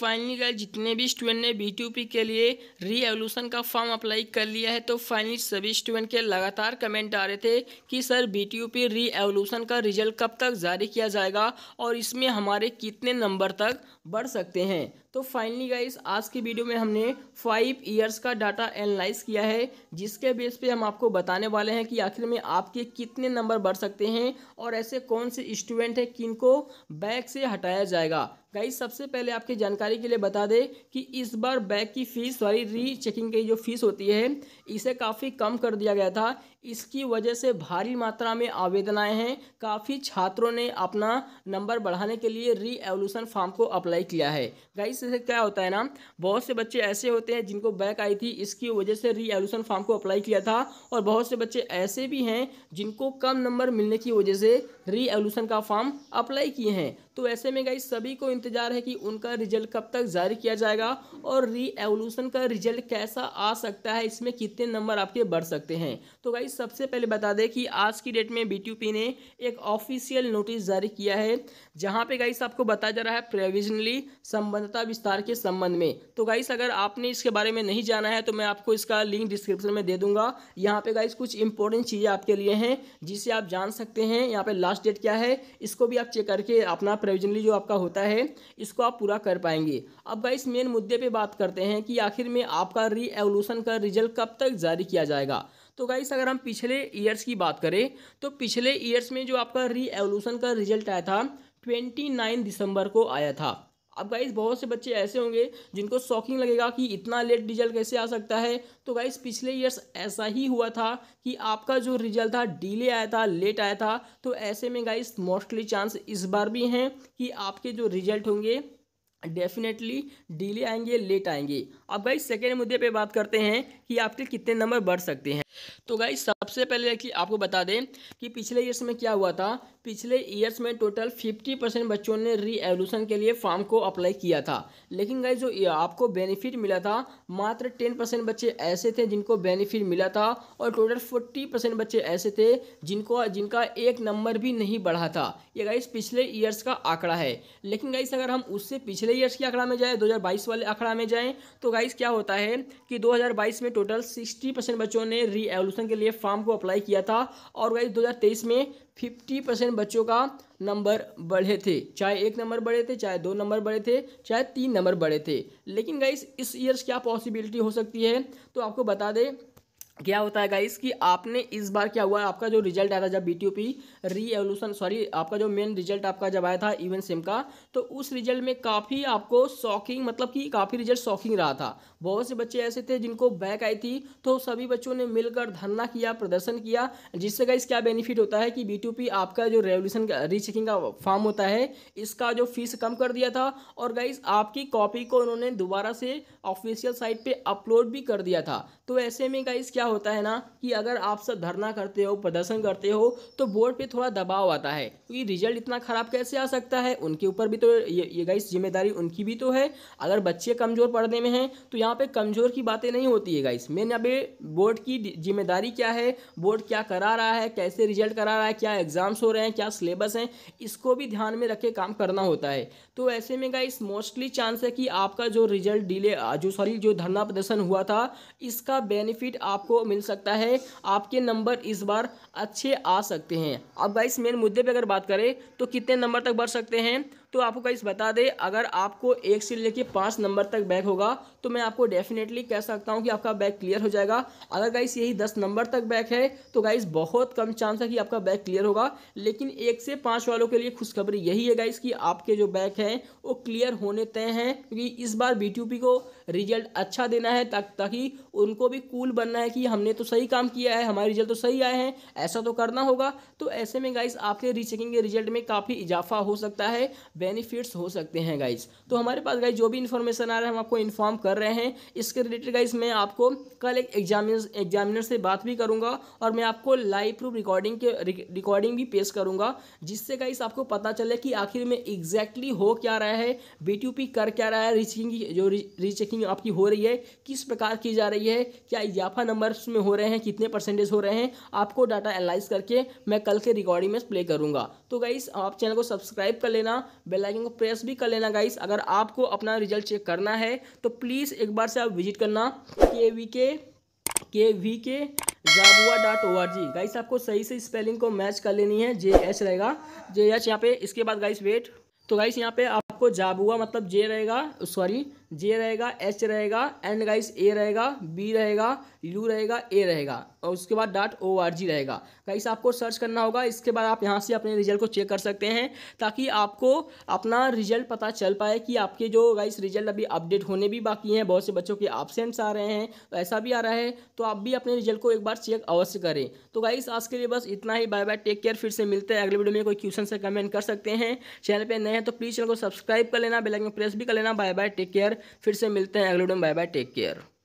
finally गए जितने भी स्टूडेंट ने बी के लिए री एवोल्यूशन का फॉर्म अप्लाई कर लिया है तो फाइनली सभी स्टूडेंट के लगातार कमेंट आ रहे थे कि sir B T revolution का रिजल्ट कब तक जारी किया जाएगा और इसमें हमारे कितने नंबर तक बढ़ सकते हैं तो फाइनली गाइस आज की वीडियो में हमने फाइव ईयर्स का डाटा एनालाइज किया है जिसके बेस पे हम आपको बताने वाले हैं कि आखिर में आपके कितने नंबर बढ़ सकते हैं और ऐसे कौन से स्टूडेंट हैं किन को बैग से हटाया जाएगा गाइस सबसे पहले आपकी जानकारी के लिए बता दें कि इस बार बैग की फ़ीस सॉरी री चेकिंग की जो फ़ीस होती है इसे काफ़ी कम कर दिया गया था इसकी वजह से भारी मात्रा में आवेदन आए हैं काफ़ी छात्रों ने अपना नंबर बढ़ाने के लिए री एवोल्यूशन फॉर्म को अप्लाई किया है गाइस से क्या होता है ना बहुत से बच्चे ऐसे होते हैं जिनको बैक आई थी इसकी वजह से रीएलूशन फॉर्म को अप्लाई किया था और बहुत से बच्चे ऐसे भी हैं जिनको कम नंबर मिलने की वजह से रीएलूशन का फॉर्म अप्लाई किए हैं तो ऐसे में गाइस सभी को इंतजार है कि उनका रिजल्ट कब तक जारी किया जाएगा और री एवोल्यूशन का रिजल्ट कैसा आ सकता है इसमें कितने नंबर आपके बढ़ सकते हैं तो गाइस सबसे पहले बता दें कि आज की डेट में बी ने एक ऑफिशियल नोटिस जारी किया है जहाँ पे गाइस आपको बताया जा रहा है प्रोविजनली संबंधता विस्तार के संबंध में तो गाइस अगर आपने इसके बारे में नहीं जाना है तो मैं आपको इसका लिंक डिस्क्रिप्शन में दे दूंगा यहाँ पे गाइस कुछ इंपॉर्टेंट चीज़ें आपके लिए हैं जिसे आप जान सकते हैं यहाँ पे लास्ट डेट क्या है इसको भी आप चेक करके अपना प्रोविजनली जो आपका होता है इसको आप पूरा कर पाएंगे अब गाइस मेन मुद्दे पे बात करते हैं कि आखिर में आपका री एवोल्यूशन का रिजल्ट कब तक जारी किया जाएगा तो गाइस अगर हम पिछले ईयर्स की बात करें तो पिछले ईयर्स में जो आपका री एवोल्यूशन का रिजल्ट आया था ट्वेंटी नाइन दिसंबर को आया था अब गाइस बहुत से बच्चे ऐसे होंगे जिनको शॉकिंग लगेगा कि इतना लेट रिजल्ट कैसे आ सकता है तो गाइस पिछले ईयर्स ऐसा ही हुआ था कि आपका जो रिजल्ट था डिले आया था लेट आया था तो ऐसे में गाइस मोस्टली चांस इस बार भी हैं कि आपके जो रिजल्ट होंगे डेफिनेटली डिले आएंगे लेट आएंगे अब गाइस सेकेंड मुद्दे पे बात करते हैं कि आपके कितने नंबर बढ़ सकते हैं तो गाइस सबसे पहले कि आपको बता दें कि पिछले ईयर्स में क्या हुआ था पिछले ईयर्स में टोटल 50 परसेंट बच्चों ने री एवोल्यूशन के लिए फॉर्म को अप्लाई किया था लेकिन गाइस जो आपको बेनिफिट मिला था मात्र 10 परसेंट बच्चे ऐसे थे जिनको बेनिफिट मिला था और टोटल 40 परसेंट बच्चे ऐसे थे जिनको जिनका एक नंबर भी नहीं बढ़ा था ये गाइस पिछले ईयर्स का आंकड़ा है लेकिन गाइस अगर हम उससे पिछले ईयर्स के आंकड़ा में जाएँ दो वाले आंकड़ा में जाएँ तो गाइस क्या होता है कि दो में टोटल सिक्सटी बच्चों ने री एवोल्यूशन एडमिशन के लिए फॉर्म को अप्लाई किया था और गाइज 2023 में 50 परसेंट बच्चों का नंबर बढ़े थे चाहे एक नंबर बढ़े थे चाहे दो नंबर बढ़े थे चाहे तीन नंबर बढ़े थे लेकिन गाइज इस ईयर्स क्या पॉसिबिलिटी हो सकती है तो आपको बता दें क्या होता है गाइस कि आपने इस बार क्या हुआ आपका जो रिजल्ट आया था जब B T O P revolution sorry आपका जो मेन रिजल्ट आपका जब आया था इवन सिम का तो उस रिजल्ट में काफ़ी आपको शॉकिंग मतलब कि काफ़ी रिजल्ट शॉकिंग रहा था बहुत से बच्चे ऐसे थे जिनको बैक आई थी तो सभी बच्चों ने मिलकर धरना किया प्रदर्शन किया जिससे गाइस क्या बेनिफिट होता है कि बी टी आपका जो रेवोल्यूशन रीचेकिंग का फॉर्म होता है इसका जो फीस कम कर दिया था और गाइस आपकी कॉपी को उन्होंने दोबारा से ऑफिशियल साइट पर अपलोड भी कर दिया था तो ऐसे में गाइस क्या होता है ना कि अगर आप सब धरना करते हो प्रदर्शन करते हो तो बोर्ड पे थोड़ा दबाव आता है क्योंकि रिजल्ट इतना ख़राब कैसे आ सकता है उनके ऊपर भी तो ये ये गाइस जिम्मेदारी उनकी भी तो है अगर बच्चे कमज़ोर पढ़ने में हैं तो यहाँ पे कमज़ोर की बातें नहीं होती है गाइस मैंने अभी बोर्ड की जिम्मेदारी क्या है बोर्ड क्या करा रहा है कैसे रिजल्ट करा रहा है क्या एग्ज़ाम्स हो रहे हैं क्या सिलेबस हैं इसको भी ध्यान में रख के काम करना होता है तो ऐसे में गाइस मोस्टली चांस है कि आपका जो रिजल्ट डिले जो सॉरी जो धरना प्रदर्शन हुआ था इसका बेनिफिट आपको मिल सकता है आपके नंबर इस बार अच्छे आ सकते हैं अब गाइस मेन मुद्दे पे अगर बात करें तो कितने नंबर तक बढ़ सकते हैं तो आपको गाइस बता दें अगर आपको एक से लेके पाँच नंबर तक बैक होगा तो मैं आपको डेफिनेटली कह सकता हूँ कि आपका बैक क्लियर हो जाएगा अगर गाइस यही दस नंबर तक बैक है तो गाइस बहुत कम चांस है कि आपका बैक क्लियर होगा लेकिन एक से पाँच वालों के लिए खुशखबरी यही है गाइस कि आपके जो बैक हैं वो क्लियर होने तय हैं क्योंकि इस बार बी को रिजल्ट अच्छा देना है ताकि उनको भी कूल बनना है कि हमने तो सही काम किया है हमारे रिजल्ट तो सही आए हैं ऐसा तो करना होगा तो ऐसे में गाइस आपके रीचेकिंग के रिजल्ट में काफ़ी इजाफा हो सकता है बेनिफिट्स हो सकते हैं गाइज तो हमारे पास गाइज जो भी इन्फॉर्मेशन आ रहा है हम आपको इन्फॉर्म कर रहे हैं इसके रिलेटेड गाइज मैं आपको कल एक एग्जामिनर एग्जामिनर से बात भी करूँगा और मैं आपको लाइव प्रूफ रिकॉर्डिंग के रिकॉर्डिंग भी पेश करूँगा जिससे गाइज आपको पता चले कि आखिर में एग्जैक्टली हो क्या रहा है बी कर क्या रहा है रीचेकिंग जो रीचेकिंग आपकी हो रही है किस प्रकार की जा रही है क्या इजाफा नंबर्स में हो रहे हैं कितने परसेंटेज हो रहे हैं आपको डाटा एनालाइज करके मैं कल के रिकॉर्डिंग में प्ले करूँगा तो गाइस आप चैनल को सब्सक्राइब कर लेना बेल आइकन को प्रेस भी कर लेना गाइस अगर आपको अपना रिजल्ट चेक करना है तो प्लीज़ एक बार से आप विजिट करना के वी के K V K Jhabua dot O R G guys आपको सही से स्पेलिंग को मैच कर लेनी है जे एच रहेगा जे एच यहाँ पे इसके बाद गाइस वेट तो गाइस यहाँ पे आपको जाबुआ मतलब जे रहेगा सॉरी जे रहेगा एच रहेगा एंड गाइस ए रहेगा बी रहेगा यू रहेगा ए रहेगा और उसके बाद डॉट ओ आर जी रहेगा गाइस आपको सर्च करना होगा इसके बाद आप यहाँ से अपने रिजल्ट को चेक कर सकते हैं ताकि आपको अपना रिजल्ट पता चल पाए कि आपके जो गाइस रिजल्ट अभी अपडेट होने भी बाकी हैं बहुत से बच्चों के ऑप्शंस आ रहे हैं तो ऐसा भी आ रहा है तो आप भी अपने रिजल्ट को एक बार चेक अवश्य करें तो गाइस आज के लिए बस इतना ही बाय बाय टेक केयर फिर से मिलते हैं अगले वीडियो में कोई क्वेश्चन से कमेंट कर सकते हैं चैनल पर नए हैं तो प्लीज़ चैनल को सब्सक्राइब कर लेना बेलाइकन प्रेस भी कर लेना बाय बाय टेक केयर फिर से मिलते हैं अगले वीडियो में बाय बाय टेक केयर